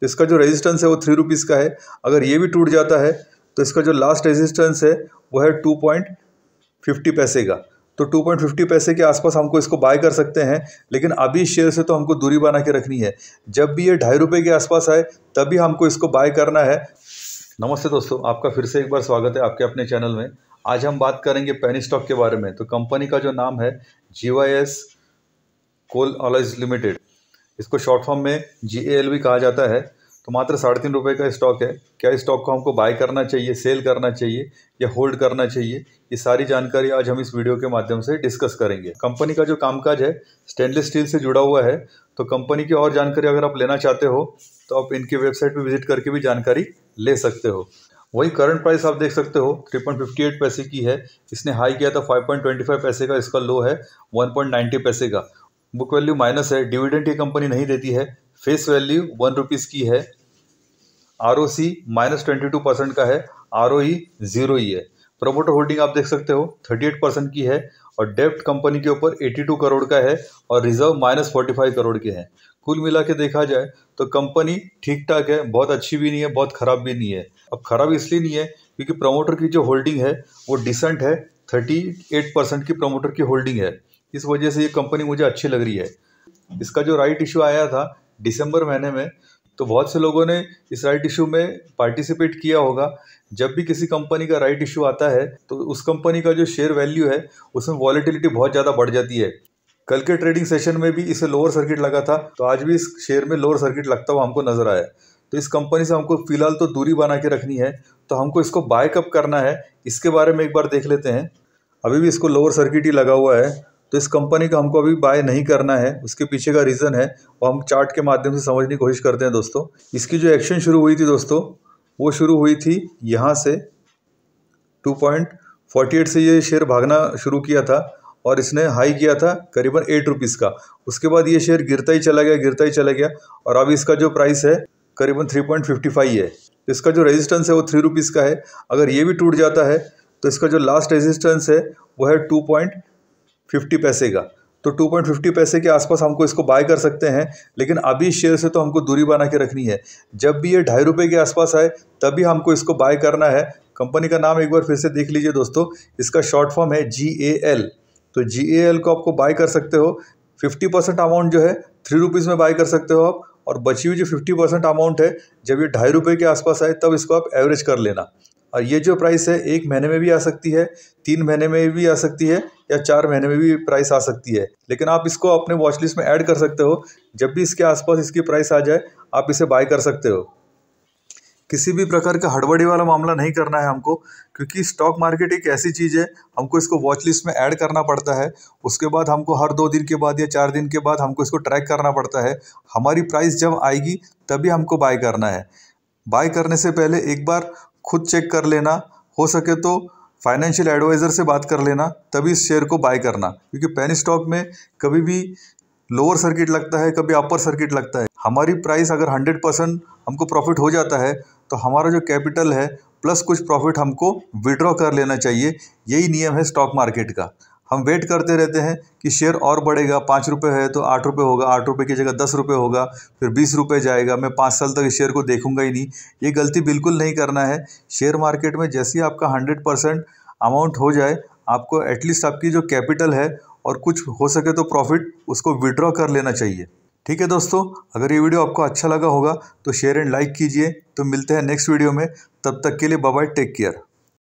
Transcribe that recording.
तो इसका जो रेजिस्टेंस है वो थ्री रुपीज़ का है अगर ये भी टूट जाता है तो इसका जो लास्ट रेजिस्टेंस है वो है टू पॉइंट फिफ्टी पैसे का तो टू पॉइंट फिफ्टी पैसे के आसपास हमको इसको बाय कर सकते हैं लेकिन अभी शेयर से तो हमको दूरी बना के रखनी है जब भी ये ढाई रुपये के आसपास आए तभी हमको इसको बाय करना है नमस्ते दोस्तों आपका फिर से एक बार स्वागत है आपके अपने चैनल में आज हम बात करेंगे पेनी स्टॉक के बारे में तो कंपनी का जो नाम है G Y S coal alloys limited इसको शॉर्ट फॉर्म में जी ए एल भी कहा जाता है तो मात्र साढ़े तीन रुपये का स्टॉक है क्या इस स्टॉक को हमको बाय करना चाहिए सेल करना चाहिए या होल्ड करना चाहिए ये सारी जानकारी आज हम इस वीडियो के माध्यम से डिस्कस करेंगे कंपनी का जो कामकाज है स्टेनलेस स्टील से जुड़ा हुआ है तो कंपनी की और जानकारी अगर आप लेना चाहते हो तो आप इनकी वेबसाइट पर विजिट करके भी जानकारी ले सकते हो वही करंट प्राइस आप देख सकते हो थ्री पॉइंट फिफ्टी एट पैसे की है इसने हाई किया था फाइव पॉइंट ट्वेंटी फाइव पैसे का इसका लो है वन पॉइंट नाइन्टी पैसे का बुक वैल्यू माइनस है डिविडेंड ये कंपनी नहीं देती है फेस वैल्यू वन रुपीज़ की है R O C minus twenty two percent का है आर ओ ई ज़ीरो ही है प्रोमोटर होल्डिंग आप देख सकते हो थर्टी एट परसेंट की है और डेप्ट कंपनी के ऊपर एटी टू करोड़ का है और reserve minus forty five crore के हैं कुल मिला के देखा जाए तो कंपनी ठीक ठाक है बहुत अच्छी भी नहीं है बहुत ख़राब भी नहीं है अब ख़राब इसलिए नहीं है क्योंकि प्रमोटर की जो होल्डिंग है वो डिसेंट है थर्टी एट परसेंट की प्रमोटर की होल्डिंग है इस वजह से ये कंपनी मुझे अच्छी लग रही है इसका जो राइट इशू आया था दिसंबर महीने में तो बहुत से लोगों ने इस राइट इशू में पार्टिसिपेट किया होगा जब भी किसी कंपनी का राइट इशू आता है तो उस कंपनी का जो शेयर वैल्यू है उसमें वॉलीटिलिटी बहुत ज़्यादा बढ़ जाती है कल के ट्रेडिंग सेशन में भी इसे लोअर सर्किट लगा था तो आज भी इस शेयर में लोअर सर्किट लगता हुआ हमको नजर आया तो इस कंपनी से हमको फिलहाल तो दूरी बना के रखनी है तो हमको इसको बाय कब करना है इसके बारे में एक बार देख लेते हैं अभी भी इसको लोअर सर्किट ही लगा हुआ है तो इस कंपनी का हमको अभी बाय नहीं करना है उसके पीछे का रीज़न है वो हम चार्ट के माध्यम से समझने की कोशिश करते हैं दोस्तों इसकी जो एक्शन शुरू हुई थी दोस्तों वो शुरू हुई थी यहाँ से 2.48 से ये शेयर भागना शुरू किया था और इसने हाई किया था करीबन एट रुपीज़ का उसके बाद ये शेयर गिरता ही चला गया गिरता ही चला गया और अब इसका जो प्राइस है करीबन थ्री पॉइंट फिफ्टी फाइव है तो इसका जो रेजिस्टेंस है वो थ्री रुपीज़ का है अगर ये भी टूट जाता है तो इसका जो लास्ट रेजिस्टेंस है वो है टू पॉइंट फिफ्टी पैसे का तो टू पॉइंट फिफ्टी पैसे के आसपास हमको इसको बाय कर सकते हैं लेकिन अभी शेयर से तो हमको दूरी बना के रखनी है जब भी ये ढाई रुपये के आसपास आए तभी हमको इसको बाय करना है कंपनी का नाम एक बार फिर से देख लीजिए दोस्तों इसका शॉर्ट फॉर्म है जी ए एल तो जी ए एल को आपको बाय कर सकते हो फिफ्टी परसेंट अमाउंट जो है थ्री रुपीज़ में बाय कर सकते हो आप और बची हुई जो फिफ्टी परसेंट अमाउंट है जब ये ढाई रुपये के आसपास आए तब इसको आप एवरेज कर लेना और ये जो प्राइस है एक महीने में भी आ सकती है तीन महीने में भी आ सकती है या चार महीने में भी प्राइस आ सकती है लेकिन आप इसको अपने वॉच लिस्ट में ऐड कर सकते हो जब भी इसके आसपास इसकी प्राइस आ जाए आप इसे बाय कर सकते हो किसी भी प्रकार का हड़बड़ी वाला मामला नहीं करना है हमको क्योंकि स्टॉक मार्केट एक ऐसी चीज़ है हमको इसको वॉच लिस्ट में ऐड करना पड़ता है उसके बाद हमको हर दो दिन के बाद या चार दिन के बाद हमको इसको ट्रैक करना पड़ता है हमारी प्राइस जब आएगी तभी हमको बाय करना है बाय करने से पहले एक बार खुद चेक कर लेना हो सके तो फाइनेंशियल एडवाइज़र से बात कर लेना तभी इस शेयर को बाय करना क्योंकि पेन स्टॉक में कभी भी लोअर सर्किट लगता है कभी अपर सर्किट लगता है हमारी प्राइस अगर हंड्रेड परसेंट हमको प्रॉफिट हो जाता है तो हमारा जो कैपिटल है प्लस कुछ प्रॉफिट हमको विड्रॉ कर लेना चाहिए यही नियम है स्टॉक मार्केट का हम वेट करते रहते हैं कि शेयर और बढ़ेगा पाँच रुपये है तो आठ रुपये होगा आठ रुपये की जगह दस रुपये होगा फिर बीस रुपये जाएगा मैं पाँच साल तक इस शेयर को देखूंगा ही नहीं ये गलती बिल्कुल नहीं करना है शेयर मार्केट में जैसे ही आपका हंड्रेड परसेंट अमाउंट हो जाए आपको एटलीस्ट आपकी जो कैपिटल है और कुछ हो सके तो प्रॉफिट उसको विड्रॉ कर लेना चाहिए ठीक है दोस्तों अगर ये वीडियो आपको अच्छा लगा होगा तो शेयर एंड लाइक कीजिए तो मिलते हैं नेक्स्ट वीडियो में तब तक के लिए बाय टेक केयर